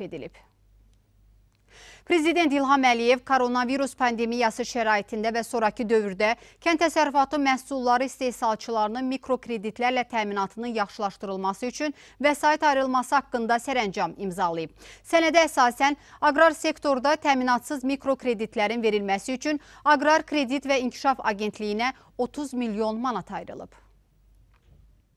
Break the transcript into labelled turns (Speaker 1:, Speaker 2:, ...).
Speaker 1: edilib.
Speaker 2: Prezident İlham Əliyev koronavirus pandemiyası şəraitində və sonraki dövrdə kənd təsərrüfatı məhsulları istehsalçılarının mikrokreditlərlə təminatının yaxşılaşdırılması üçün vəsait ayrılması haqqında sərəncam imzalayıb. Sənədə əsasən aqrar sektorda təminatsız mikrokreditlərin verilməsi üçün Aqrar Kredit və İnkişaf Agentliyinə 30 milyon manat ayrılıb.